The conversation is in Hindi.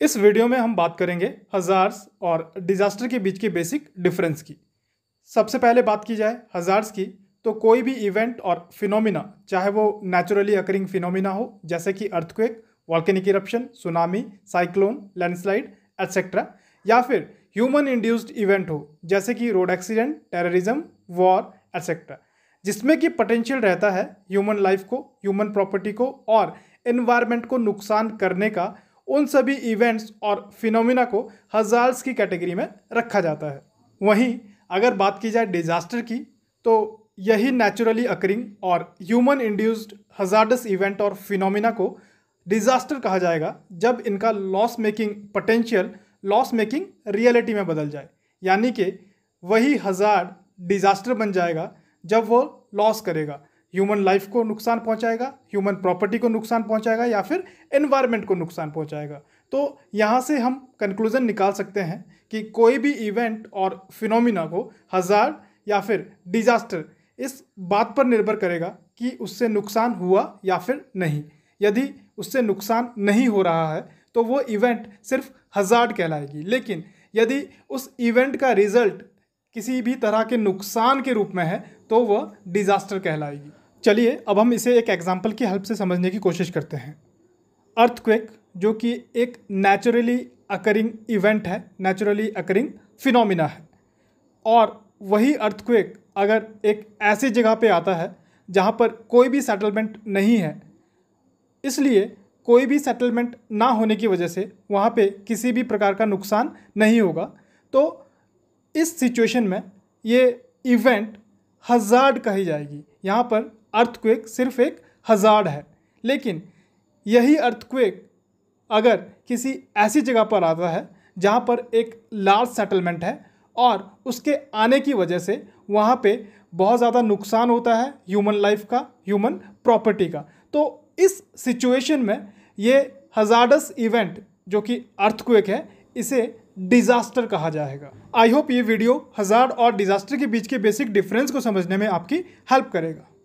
इस वीडियो में हम बात करेंगे हज़ार्स और डिज़ास्टर के बीच के बेसिक डिफरेंस की सबसे पहले बात की जाए हज़ार्स की तो कोई भी इवेंट और फिनोमिना चाहे वो नेचुरली अकरिंग फिनोमिना हो जैसे कि earthquake volcanic eruption tsunami cyclone landslide etcetera या फिर ह्यूमन इंड्यूस्ड इवेंट हो जैसे कि road accident terrorism war etcetera जिसमें कि पोटेंशियल रहता है ह्यूमन लाइफ को ह्यूमन प्रॉपर्टी को और इन्वायरमेंट को नुकसान करने का उन सभी इवेंट्स और फिनोमिना को हजार्ड्स की कैटेगरी में रखा जाता है वहीं अगर बात की जाए डिजास्टर की तो यही नेचुरली अकरिंग और ह्यूमन इंड्यूस्ड हजार्डस इवेंट और फिनोमिना को डिजास्टर कहा जाएगा जब इनका loss making potential loss making reality में बदल जाए यानी कि वही हजार्ड डिजास्टर बन जाएगा जब वो लॉस करेगा ह्यूमन लाइफ को नुकसान पहुंचाएगा ह्यूमन प्रॉपर्टी को नुकसान पहुंचाएगा या फिर एनवायरनमेंट को नुकसान पहुंचाएगा तो यहाँ से हम कंक्लूज़न निकाल सकते हैं कि कोई भी इवेंट और फिनोमिना को हज़ार या फिर डिजास्टर इस बात पर निर्भर करेगा कि उससे नुकसान हुआ या फिर नहीं यदि उससे नुकसान नहीं हो रहा है तो वो इवेंट सिर्फ हज़ार कहलाएगी लेकिन यदि उस इवेंट का रिजल्ट किसी भी तरह के नुकसान के रूप में है तो वह डिज़ास्टर कहलाएगी चलिए अब हम इसे एक एग्जाम्पल की हेल्प से समझने की कोशिश करते हैं अर्थक्वेक जो कि एक नेचुरली अकरिंग इवेंट है नेचुरली अकरिंग फिनोमिना है और वही अर्थक्वेक अगर एक ऐसी जगह पे आता है जहाँ पर कोई भी सेटलमेंट नहीं है इसलिए कोई भी सेटलमेंट ना होने की वजह से वहाँ पे किसी भी प्रकार का नुकसान नहीं होगा तो इस सिचुएशन में ये इवेंट हजार्ड कही जाएगी यहाँ पर अर्थक्वेक सिर्फ एक हज़ार्ड है लेकिन यही अर्थक्वेक अगर किसी ऐसी जगह पर आता है जहाँ पर एक लार्ज सेटलमेंट है और उसके आने की वजह से वहाँ पे बहुत ज़्यादा नुकसान होता है ह्यूमन लाइफ का ह्यूमन प्रॉपर्टी का तो इस सिचुएशन में ये हज़ार्डस इवेंट जो कि अर्थक्वेक है इसे डिजास्टर कहा जाएगा आई होप ये वीडियो हजार और डिजास्टर के बीच के बेसिक डिफरेंस को समझने में आपकी हेल्प करेगा